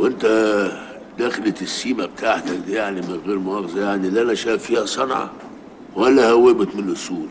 وانت دخلة السيمة بتاعتك دي يعني من غير مؤاخذة يعني اللي انا شايف فيها صنعة ولا هوبت من الاصول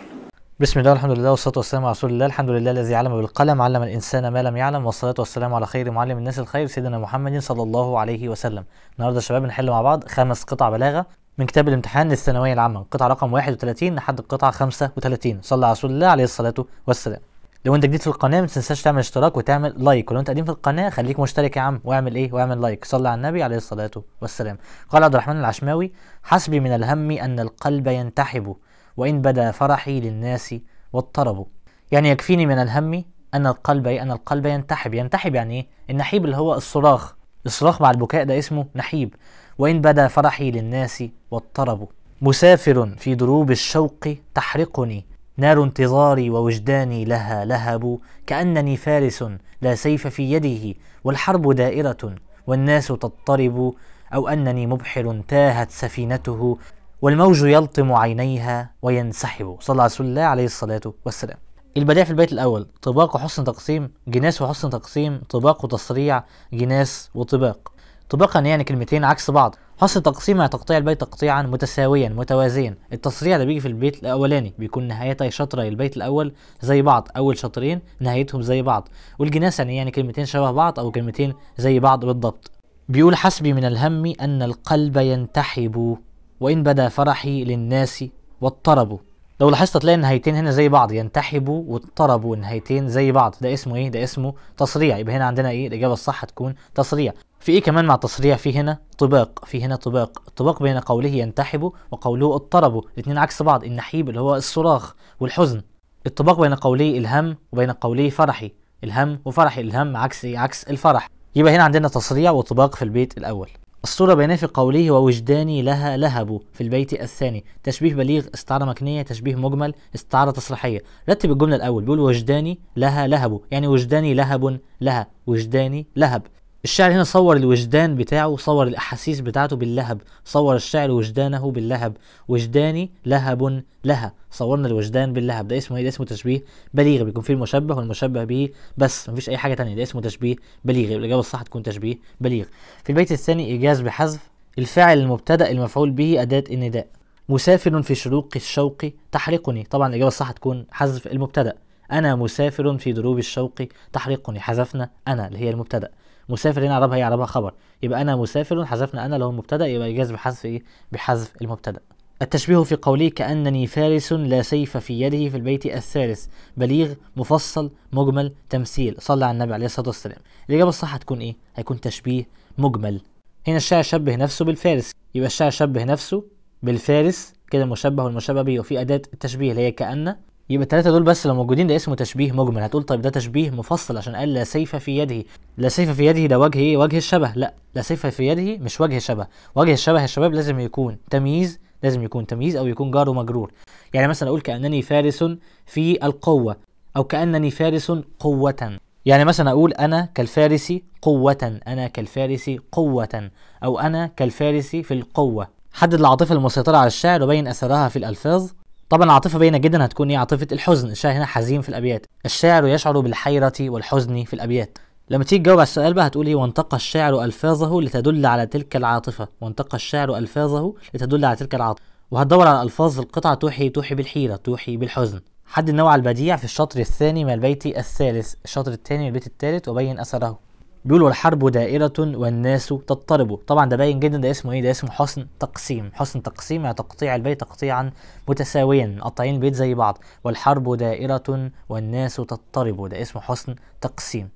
بسم الله والحمد لله والصلاة والسلام على رسول الله الحمد لله الذي علم بالقلم علم الإنسان ما لم يعلم والصلاة والسلام على خير معلم الناس الخير سيدنا محمد صلى الله عليه وسلم النهاردة يا شباب بنحل مع بعض خمس قطع بلاغة من كتاب الامتحان للثانوية العامة القطعة رقم 31 لحد القطعة 35 صلى على رسول الله عليه الصلاة والسلام لو انت جديد في القناه ما تنساش تعمل اشتراك وتعمل لايك ولو انت قديم في القناه خليك مشترك يا عم واعمل ايه واعمل لايك صلى على النبي عليه الصلاه والسلام قال عبد الرحمن العشماوي حسبي من الهم ان القلب ينتحب وان بدا فرحي للناس واضطربوا يعني يكفيني من الهم ان القلب ان القلب ينتحب ينتحب يعني ايه النحيب اللي هو الصراخ الصراخ مع البكاء ده اسمه نحيب وان بدا فرحي للناس واضطربوا مسافر في دروب الشوق تحرقني نار انتظاري ووجداني لها لهب كأنني فارس لا سيف في يده والحرب دائرة والناس تضطرب أو أنني مبحر تاهت سفينته والموج يلطم عينيها وينسحب صلى على الله عليه الصلاة والسلام البديع في البيت الأول طباق وحسن تقسيم جناس وحسن تقسيم طباق وتصريع جناس وطباق طباقا يعني كلمتين عكس بعض حصل تقسيم تقطيع البيت تقطيعا متساويا متوازيا التصريع ده بيجي في البيت الاولاني بيكون نهايتي شطري البيت الاول زي بعض اول شطرين نهايتهم زي بعض والجناس يعني يعني كلمتين شبه بعض او كلمتين زي بعض بالضبط بيقول حسبي من الهم ان القلب ينتحب وان بدا فرحي للناس واضطربوا لو لاحظت هتلاقي النهايتين هنا زي بعض ينتحبوا واضطربوا النهايتين زي بعض ده اسمه ايه ده اسمه تصريع يبقى هنا عندنا ايه الاجابه الصح هتكون تصريع في ايه كمان مع التصريع في هنا طباق في هنا طباق الطباق بين قوله ينتحب وقوله اضطربوا الاثنين عكس بعض النحيب اللي هو الصراخ والحزن الطباق بين قوله الهم وبين قوله فرحي الهم وفرحي الهم عكس ايه عكس الفرح يبقى هنا عندنا تصريع وطباق في البيت الاول الصورة بينها في قوله ووجداني لها لهب في البيت الثاني تشبيه بليغ استعارة مكنية تشبيه مجمل استعارة تصريحية رتب الجملة الأول بيقول وجداني لها لهب يعني وجداني لهب لها وجداني لهب الشاعر هنا صور الوجدان بتاعه صور الأحاسيس بتاعته باللهب صور الشاعر وجدانه باللهب وجداني لهب لها صورنا الوجدان باللهب ده اسمه ايه ده اسمه تشبيه بليغ بيكون فيه المشبه والمشبه به بس مفيش اي حاجة تانية ده اسمه تشبيه بليغ الإجابة الصح تكون تشبيه بليغ في البيت الثاني إيجاز بحذف الفاعل المبتدأ المفعول به أداة النداء مسافر في شروق الشوق تحرقني طبعا الإجابة الصح تكون حذف المبتدأ أنا مسافر في دروب الشوق تحرقني حذفنا أنا اللي هي المبتدأ مسافر هنا اعربها ايه اعربها خبر يبقى انا مسافر حذفنا انا لو مبتدا المبتدا يبقى يجاز بحذف ايه بحذف المبتدا التشبيه في قوله كأنني فارس لا سيف في يده في البيت الثالث بليغ مفصل مجمل تمثيل صلى على النبي عليه الصلاة والسلام الإجابة الصح هتكون إيه؟ هيكون تشبيه مجمل هنا الشاعر شبه نفسه بالفارس يبقى الشاعر شبه نفسه بالفارس كده المشبه والمشبه به وفي أداة التشبيه اللي هي كأن يبقى الثلاثه دول بس لو موجودين ده اسمه تشبيه مجمل هتقول طيب ده تشبيه مفصل عشان قال لا سيف في يده لا سيف في يده ده وجه ايه وجه الشبه لا لا سيف في يده مش وجه شبه وجه الشبه يا شباب لازم يكون تمييز لازم يكون تمييز او يكون جار ومجرور يعني مثلا اقول كانني فارس في القوه او كانني فارس قوه يعني مثلا اقول انا كالفارس قوه انا كالفارس قوه او انا كالفارس في القوه حدد العاطفه المسيطره على الشعر وبين اثرها في الالفاظ طبعا العاطفه باينه جدا هتكون ايه عاطفه الحزن الشاعر هنا حزين في الابيات الشاعر يشعر بالحيره والحزن في الابيات لما تيجي تجاوب على السؤال بقى هتقول ايه وانتقى الشاعر الفاظه لتدل على تلك العاطفه وانتقى الشاعر الفاظه لتدل على تلك العاطفه وهتدور على الفاظ في القطعه توحي توحي بالحيره توحي بالحزن حد النوع البديع في الشطر الثاني من البيت الثالث الشطر الثاني من البيت الثالث وبين اثره بيقولوا الحرب دائرة والناس تضطرب طبعا ده باين جدا ده اسمه ايه ده اسمه حسن تقسيم حسن تقسيم يعني تقطيع البيت تقطيعا متساويا مقطعين البيت زي بعض والحرب دائرة والناس تضطرب ده اسمه حسن تقسيم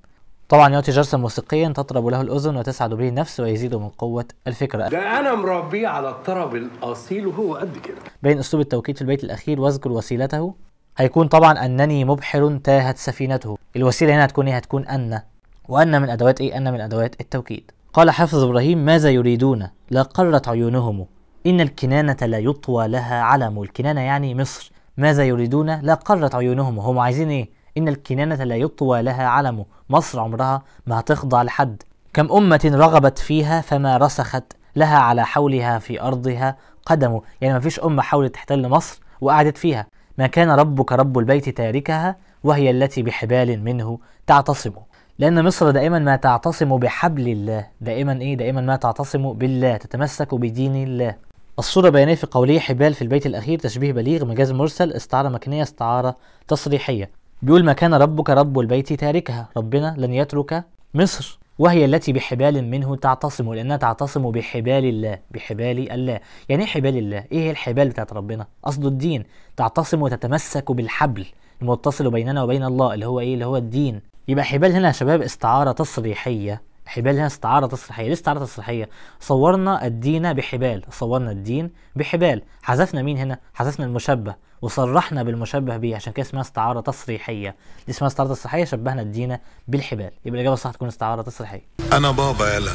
طبعا يعطي جرسا موسيقيا تطرب له الاذن وتسعد به النفس ويزيد من قوه الفكره. ده انا مربيه على الطرب الاصيل وهو قد كده. بين اسلوب التوكيد في البيت الاخير واذكر وسيلته هيكون طبعا انني مبحر تاهت سفينته، الوسيله هنا هتكون ايه؟ هتكون ان وأن من أدوات إيه؟ أن من أدوات التوكيد قال حافظ إبراهيم ماذا يريدون لا قرت عيونهم إن الكنانة لا يطوى لها علم الكنانة يعني مصر ماذا يريدون لا قرت عيونهم هم عايزين إيه إن الكنانة لا يطوى لها علم مصر عمرها ما هتخضع لحد كم أمة رغبت فيها فما رسخت لها على حولها في أرضها قدم يعني ما فيش أمة حاولت تحتل مصر وقعدت فيها ما كان ربك رب البيت تاركها وهي التي بحبال منه تعتصم لأن مصر دائما ما تعتصم بحبل الله دائما إيه دائما ما تعتصم بالله تتمسك بدين الله الصورة بيانية في قوله حبال في البيت الأخير تشبيه بليغ مجاز مرسل استعارة مكنية استعارة تصريحية بيقول ما كان ربك رب البيت تاركها ربنا لن يترك مصر وهي التي بحبال منه تعتصم لأنها تعتصم بحبال الله بحبال الله يعني إيه حبال الله إيه هي الحبال بتاعت ربنا قصده الدين تعتصم وتتمسك بالحبل المتصل بيننا وبين الله اللي هو إيه اللي هو الدين يبقى حبال هنا يا شباب استعارة تصريحية حبال هنا استعارة تصريحية ليه استعارة تصريحية صورنا الدين بحبال صورنا الدين بحبال حذفنا مين هنا حذفنا المشبه وصرحنا بالمشبه به عشان كده اسمها استعارة تصريحية دي اسمها استعارة تصريحية شبهنا الدين بالحبال يبقى الإجابة الصح تكون استعارة تصريحية أنا بابا يلا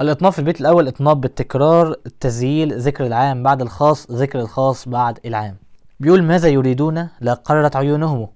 الإطناب في البيت الأول إطناب بالتكرار التزييل ذكر العام بعد الخاص ذكر الخاص بعد العام بيقول ماذا يريدون لا قررت عيونهم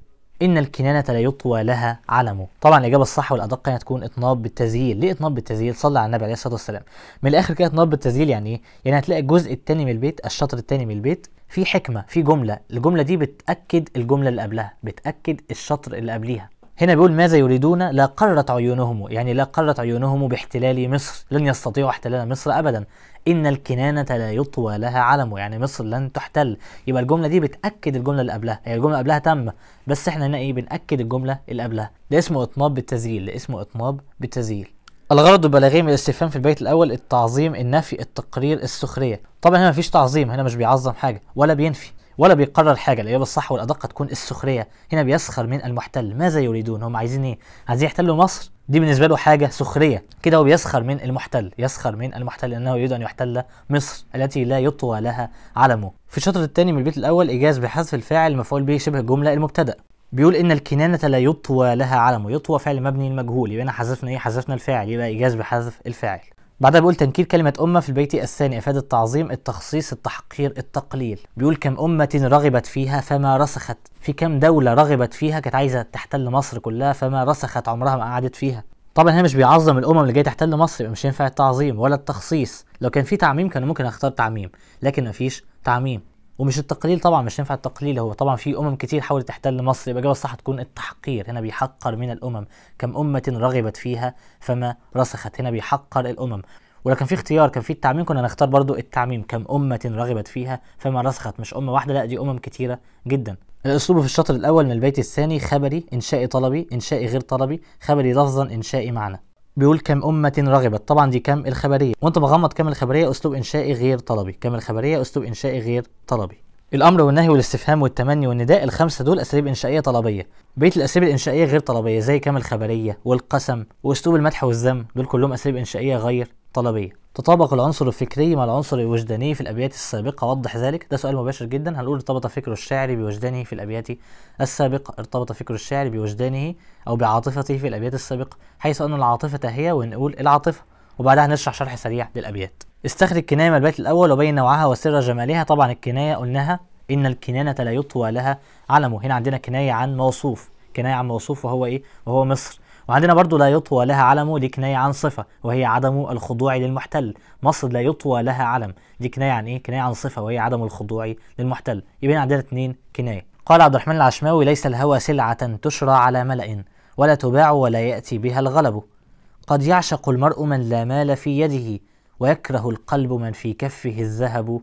إن الكنانة لا يطوى لها علمه طبعا الإجابة الصح والأدق هي يعني تكون إطناب بالتزييل ليه إطناب بالتزييل صلى على النبي عليه الصلاة والسلام من الآخر كده إطناب بالتزييل يعني إيه يعني هتلاقي الجزء الثاني من البيت الشطر الثاني من البيت في حكمة في جملة الجملة دي بتأكد الجملة اللي قبلها بتأكد الشطر اللي قبليها هنا بيقول ماذا يريدون لا قرت عيونهم يعني لا قرت عيونهم باحتلال مصر لن يستطيعوا احتلال مصر أبدا إن الكنانة لا يطوى لها علم يعني مصر لن تحتل يبقى الجملة دي بتأكد الجملة اللي قبلها هي يعني الجملة اللي قبلها تامة بس احنا هنا ايه بنأكد الجملة اللي قبلها ده اسمه إطناب بالتزيل ده اسمه إطناب بالتزيل الغرض البلاغي من الاستفهام في البيت الاول التعظيم النفي التقرير السخريه طبعا هنا مفيش تعظيم هنا مش بيعظم حاجه ولا بينفي ولا بيقرر حاجه الاجابه الصح والادق تكون السخريه هنا بيسخر من المحتل ماذا يريدون هم عايزين ايه عايزين يحتلوا مصر دي بالنسبه له حاجه سخريه كده هو بيسخر من المحتل يسخر من المحتل لانه يريد ان يحتل مصر التي لا يطوى لها علمه في الشطر الثاني من البيت الاول ايجاز بحذف الفاعل مفعول به شبه الجمله المبتدا بيقول ان الكنانه لا يطوى لها علمه يطوى فعل مبني المجهول يبقى انا حذفنا ايه حذفنا الفاعل يبقى ايجاز بحذف الفاعل بعدها بيقول تنكير كلمة أمة في البيت الثاني أفاد التعظيم التخصيص التحقير التقليل بيقول كم أمة رغبت فيها فما رسخت في كم دولة رغبت فيها كانت عايزة تحتل مصر كلها فما رسخت عمرها ما قعدت فيها طبعا هنا مش بيعظم الامم اللي جايه تحتل مصر يبقى مش هينفع التعظيم ولا التخصيص لو كان في تعميم كان ممكن اختار تعميم لكن مفيش تعميم ومش التقليل طبعا مش ينفع التقليل هو طبعا في امم كتير حاولت تحتل مصر يبقى الاجابه الصح تكون التحقير هنا بيحقر من الامم كم امه رغبت فيها فما رسخت هنا بيحقر الامم ولكن في اختيار كان في التعميم كنا نختار برضو التعميم كم أمة رغبت فيها فما رسخت مش أمة واحدة لا دي أمم كتيرة جدا الأسلوب في الشطر الأول من البيت الثاني خبري إنشائي طلبي إنشائي غير طلبي خبري لفظا إنشائي معنى بيقول كم أمة رغبت طبعا دي كم الخبرية وأنت بغمض كم الخبرية أسلوب إنشائي غير طلبي كم الخبرية أسلوب إنشائي غير طلبي الأمر والنهي والاستفهام والتمني والنداء الخمسة دول أساليب إنشائية طلبية بقية الأساليب الإنشائية غير طلبية زي كم الخبرية والقسم وأسلوب المدح والذم دول كلهم أساليب إنشائية غير طلبية تطابق العنصر الفكري مع العنصر الوجداني في الأبيات السابقة وضح ذلك ده سؤال مباشر جدا هنقول ارتبط فكره الشاعر بوجدانه في الأبيات السابقة ارتبط فكر الشاعر بوجدانه أو بعاطفته في الأبيات السابقة حيث أن العاطفة هي ونقول العاطفة وبعدها هنشرح شرح سريع للأبيات استخرج كناية من البيت الأول وبين نوعها وسر جمالها طبعا الكناية قلناها إن الكنانة لا يطوى لها علمه هنا عندنا كناية عن موصوف كناية عن موصوف وهو إيه وهو مصر وعندنا برضو لا يطوى لها علم دي كناية عن صفة وهي عدم الخضوع للمحتل مصر لا يطوى لها علم دي كناية عن إيه؟ كناية عن صفة وهي عدم الخضوع للمحتل يبين عندنا اتنين كناية قال عبد الرحمن العشماوي ليس الهوى سلعة تشرى على ملأ ولا تباع ولا يأتي بها الغلب قد يعشق المرء من لا مال في يده ويكره القلب من في كفه الذهب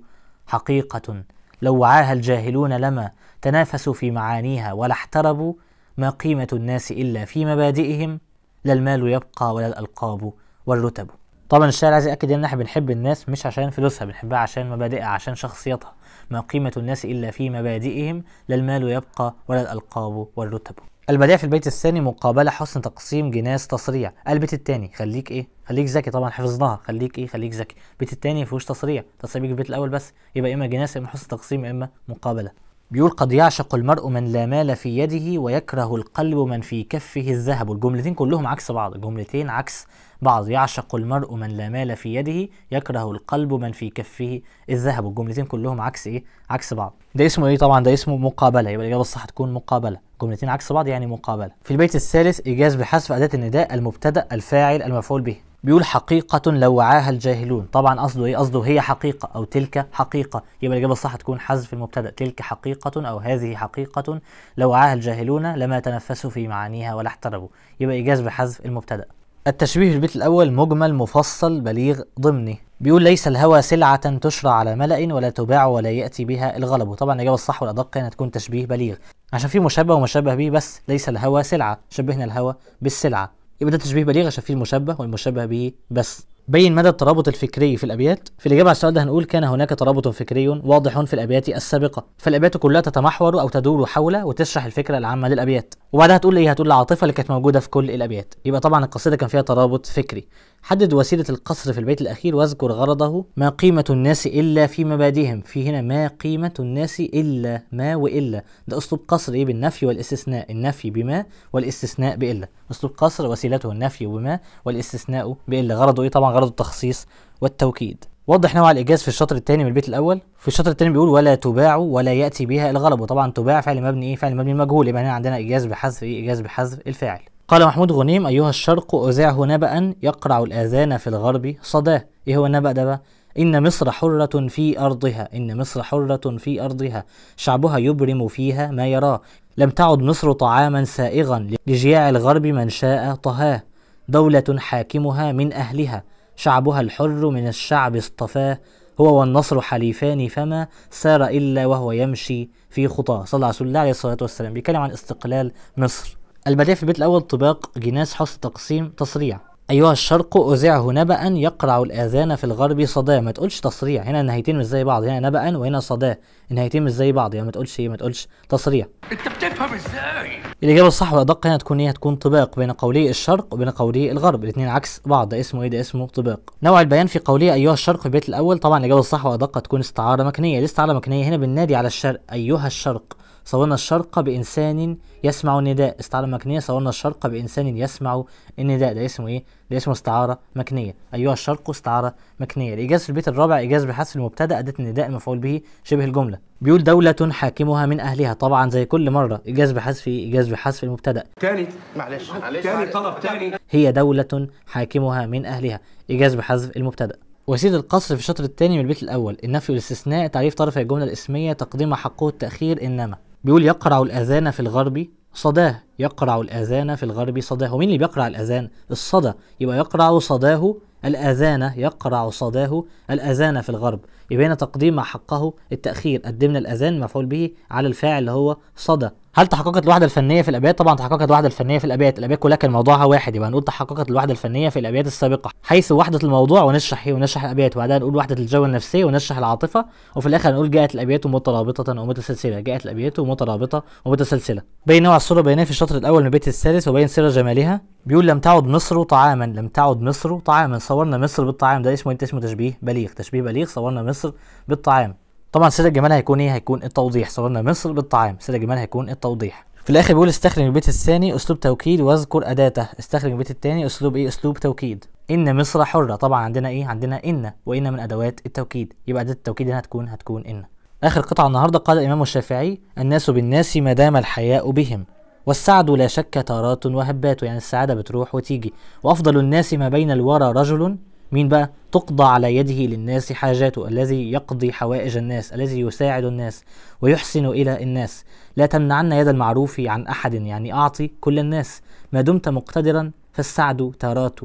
حقيقة لو وعاها الجاهلون لما تنافسوا في معانيها ولا احتربوا ما قيمة الناس إلا في مبادئهم لا المال يبقى ولا الألقاب والرتب طبعا الشاعر عايز يأكد إن احنا بنحب الناس مش عشان فلوسها بنحبها عشان مبادئها عشان شخصيتها ما قيمة الناس إلا في مبادئهم لا المال يبقى ولا الألقاب والرتب البديع في البيت الثاني مقابلة حسن تقسيم جناس تصريع البيت الثاني خليك ايه خليك ذكي طبعا حفظناها خليك ايه خليك ذكي البيت الثاني ما فيهوش تصريع تصريع بيجي البيت الاول بس يبقى اما جناس اما حسن تقسيم اما مقابله بيقول قد يعشق المرء من لا مال في يده ويكره القلب من في كفه الذهب الجملتين كلهم عكس بعض الجملتين عكس بعض يعشق المرء من لا مال في يده يكره القلب من في كفه الذهب الجملتين كلهم عكس ايه عكس بعض ده اسمه ايه طبعا ده اسمه مقابله يبقى الاجابه الصح تكون مقابله جملتين عكس بعض يعني مقابله في البيت الثالث ايجاز بحذف اداه النداء المبتدا الفاعل المفعول به بيقول حقيقة لوعاها الجاهلون طبعا قصده ايه قصده هي حقيقة او تلك حقيقة يبقى الاجابة الصح تكون حذف المبتدأ تلك حقيقة او هذه حقيقة لوعاها الجاهلون لما تنفسوا في معانيها ولا احتربوا يبقى ايجاز بحذف المبتدأ التشبيه في البيت الأول مجمل مفصل بليغ ضمني بيقول ليس الهوى سلعة تشرى على ملأ ولا تباع ولا يأتي بها الغلب طبعا الإجابة الصح والأدق أنها تكون تشبيه بليغ عشان في مشابه ومشابه به بس ليس الهوى سلعة شبهنا الهوى بالسلعة يبقى ده تشبيه بليغ عشان فيه المشبه والمشبه به بس بين مدى الترابط الفكري في الابيات في الاجابه على السؤال ده هنقول كان هناك ترابط فكري واضح في الابيات السابقه فالابيات كلها تتمحور او تدور حول وتشرح الفكره العامه للابيات وبعدها تقول ايه هتقول العاطفه اللي كانت موجوده في كل الابيات يبقى طبعا القصيده كان فيها ترابط فكري حدد وسيلة القصر في البيت الأخير واذكر غرضه ما قيمة الناس إلا في مبادئهم في هنا ما قيمة الناس إلا ما وإلا ده أسلوب قصر إيه بالنفي والاستثناء النفي بما والاستثناء بإلا أسلوب قصر وسيلته النفي بما والاستثناء بإلا غرضه إيه طبعا غرضه التخصيص والتوكيد وضح نوع الايجاز في الشطر الثاني من البيت الاول في الشطر الثاني بيقول ولا تباع ولا ياتي بها الغلب وطبعا تباع فعل مبني ايه فعل مبني مجهول يبقى هنا عندنا ايجاز بحذف ايه ايجاز بحذف الفاعل قال محمود غنيم أيها الشرق أذاعه نبأ يقرع الآذان في الغرب صداه إيه هو النبأ ده بقى؟ إن مصر حرة في أرضها إن مصر حرة في أرضها شعبها يبرم فيها ما يراه لم تعد مصر طعاما سائغا لجياع الغرب من شاء طهاه دولة حاكمها من أهلها شعبها الحر من الشعب اصطفاه هو والنصر حليفان فما سار إلا وهو يمشي في خطاه صلى الله عليه الصلاة والسلام بيتكلم عن استقلال مصر البداية في البيت الأول طباق جناس حسن تقسيم تصريع أيها الشرق أذعه نبأ يقرع الآذان في الغرب صداه ما تقولش تصريع هنا النهايتين مش زي بعض هنا نبأ وهنا صداه النهايتين مش زي بعض يعني ما تقولش إيه ما تقولش تصريع أنت بتفهم إزاي الإجابة الصح والأدق هنا تكون إيه هتكون طباق بين قولي الشرق وبين قولي الغرب الاثنين عكس بعض ده اسمه إيه ده اسمه طباق نوع البيان في قولي أيها الشرق في البيت الأول طبعا الإجابة الصح والأدق تكون استعارة مكنية الاستعارة المكنية هنا بننادي على الشرق أيها الشرق صورنا الشرق بإنسان يسمع النداء استعارة مكنية صورنا الشرق بإنسان يسمع النداء ده اسمه إيه؟ ده اسمه استعارة مكنية أيها الشرق استعارة مكنية الإيجاز في البيت الرابع إيجاز بحذف المبتدأ أداة النداء المفعول به شبه الجملة بيقول دولة حاكمها من أهلها طبعا زي كل مرة إيجاز بحذف إيه؟ إيجاز بحذف المبتدأ تاني معلش تاني طلب تاني هي دولة حاكمها من أهلها إيجاز بحذف المبتدأ وسيد القصر في الشطر الثاني من البيت الأول النفي والاستثناء تعريف طرفي الجملة الاسمية تقديم حقه التأخير إنما بيقول يقرع الأذان في الغرب صداه يقرع الأذان في الغرب صداه ومين اللي بيقرع الأذان الصدى يبقى يقرع صداه الأذان يقرع صداه الأذان في الغرب يبقى هنا تقديم حقه التأخير قدمنا الأذان مفعول به على الفاعل اللي هو صدى هل تحققت الوحده الفنيه في الابيات طبعا تحققت الوحده الفنيه في الابيات الابيات كلها كان موضوعها واحد يبقى هنقول تحققت الوحده الفنيه في الابيات السابقه حيث وحده الموضوع ونشرح ايه ونشرح الابيات وبعدها نقول وحده الجو النفسيه ونشرح العاطفه وفي الاخر هنقول جاءت الابيات مترابطه ومتسلسله جاءت الابيات مترابطه ومتسلسله بين نوع الصوره بينها في الشطر الاول من البيت الثالث وبين سر جمالها بيقول لم تعد مصر طعاما لم تعد مصر طعاما صورنا مصر بالطعام ده اسمه إيه؟ اسمه تشبيه بليغ تشبيه بليغ صورنا مصر بالطعام طبعا سيد الجمال هيكون ايه هيكون التوضيح صورنا مصر بالطعام سيد الجمال هيكون التوضيح في الاخر بيقول استخرج البيت الثاني اسلوب توكيد واذكر اداته استخرج البيت الثاني اسلوب ايه اسلوب توكيد ان مصر حره طبعا عندنا ايه عندنا ان وان من ادوات التوكيد يبقى اداه التوكيد هنا هتكون هتكون ان اخر قطعه النهارده قال الامام الشافعي الناس بالناس ما دام الحياء بهم والسعد لا شك تارات وهبات يعني السعاده بتروح وتيجي وافضل الناس ما بين الورى رجل مين بقى تقضى على يده للناس حاجاته الذي يقضي حوائج الناس الذي يساعد الناس ويحسن إلى الناس لا تمنعن يد المعروف عن أحد يعني أعطي كل الناس ما دمت مقتدرا فالسعد تارات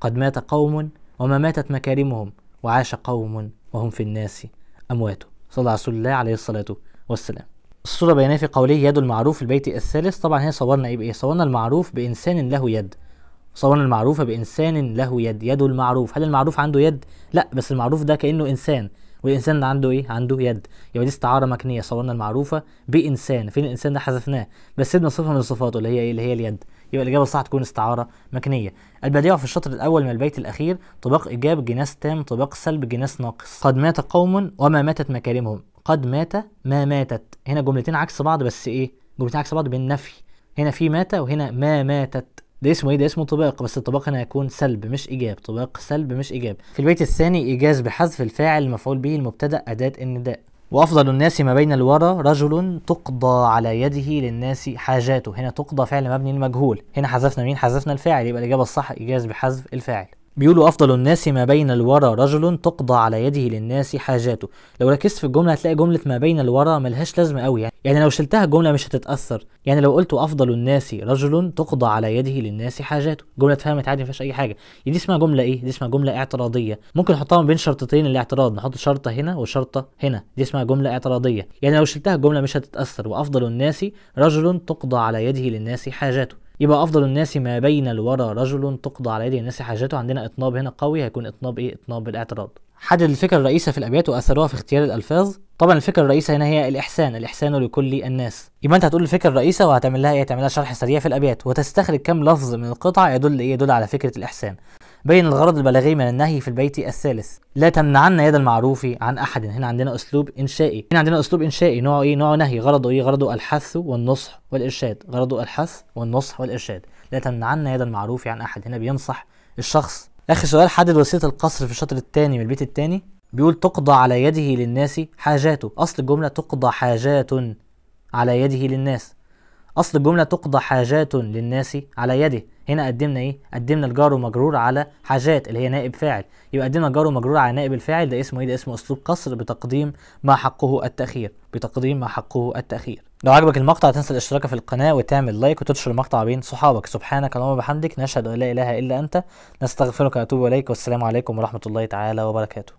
قد مات قوم وما ماتت مكارمهم وعاش قوم وهم في الناس أموات صلى رسول الله عليه الصلاة والسلام الصورة بيانية في قوله يد المعروف البيت الثالث طبعا هنا صورنا ايه بايه صورنا المعروف بإنسان له يد صورا المعروف بإنسان له يد يد المعروف هل المعروف عنده يد لا بس المعروف ده كأنه إنسان والإنسان ده عنده إيه عنده يد يبقى دي استعارة مكنية صورنا المعروفة بإنسان فين الإنسان ده حذفناه بس سيبنا صفة من صفاته اللي هي إيه اللي هي اليد يبقى الإجابة الصح تكون استعارة مكنية البديع في الشطر الأول من البيت الأخير طباق إيجاب جناس تام طباق سلب جناس ناقص قد مات قوم وما ماتت مكارمهم قد مات ما ماتت هنا جملتين عكس بعض بس إيه جملتين عكس بعض بالنفي هنا في مات وهنا ما ماتت ده اسمه ايه ده اسمه طباق بس الطباق هنا هيكون سلب مش ايجاب طباق سلب مش ايجاب في البيت الثاني ايجاز بحذف الفاعل المفعول به المبتدا اداه النداء وافضل الناس ما بين الورى رجل تقضى على يده للناس حاجاته هنا تقضى فعل مبني للمجهول هنا حذفنا مين حذفنا الفاعل يبقى الاجابه الصح ايجاز بحذف الفاعل بيقولوا أفضل الناس ما بين الورى رجل تقضى على يده للناس حاجاته لو ركزت في الجملة هتلاقي جملة ما بين الورى ملهاش لازمة قوي يعني. يعني لو شلتها الجملة مش هتتأثر يعني لو قلت أفضل الناس رجل تقضى على يده للناس حاجاته جملة اتفهمت عادي مفيهاش أي حاجة يعني دي اسمها جملة إيه؟ دي اسمها جملة اعتراضية ممكن نحطها ما بين شرطتين الاعتراض نحط شرطة هنا وشرطة هنا دي اسمها جملة اعتراضية يعني لو شلتها الجملة مش هتتأثر وأفضل الناس رجل تقضى على يده للناس حاجاته يبقى افضل الناس ما بين الورى رجل تقضى على يد الناس حاجته عندنا اطناب هنا قوي هيكون اطناب ايه اطناب الاعتراض حدد الفكرة الرئيسة في الأبيات وأثروها في اختيار الألفاظ طبعا الفكرة الرئيسة هنا هي الإحسان الإحسان لكل الناس يبقى أنت هتقول الفكرة الرئيسة وهتعمل لها إيه هتعمل لها شرح سريع في الأبيات وتستخرج كم لفظ من القطعة يدل إيه يدل على فكرة الإحسان بين الغرض البلاغي من النهي في البيت الثالث لا تمنعن يد المعروف عن احد هنا عندنا اسلوب انشائي هنا عندنا اسلوب انشائي نوعه ايه نوعه نهي غرضه ايه غرضه الحث والنصح والارشاد غرضه الحث والنصح والارشاد لا تمنعن يد المعروف عن احد هنا بينصح الشخص اخر سؤال حدد وسيله القصر في الشطر الثاني من البيت الثاني بيقول تقضى على يده للناس حاجاته اصل الجمله تقضى حاجات على يده للناس اصل الجمله تقضى حاجات للناس على يده هنا قدمنا ايه قدمنا الجار ومجرور على حاجات اللي هي نائب فاعل يبقى قدمنا جار ومجرور على نائب الفاعل ده اسمه ايه ده اسمه اسلوب قصر بتقديم ما حقه التاخير بتقديم ما حقه التاخير لو عجبك المقطع تنسى الاشتراك في القناه وتعمل لايك وتنشر المقطع بين صحابك سبحانك اللهم وبحمدك نشهد ان لا اله الا انت نستغفرك ونتوب اليك والسلام عليكم ورحمه الله تعالى وبركاته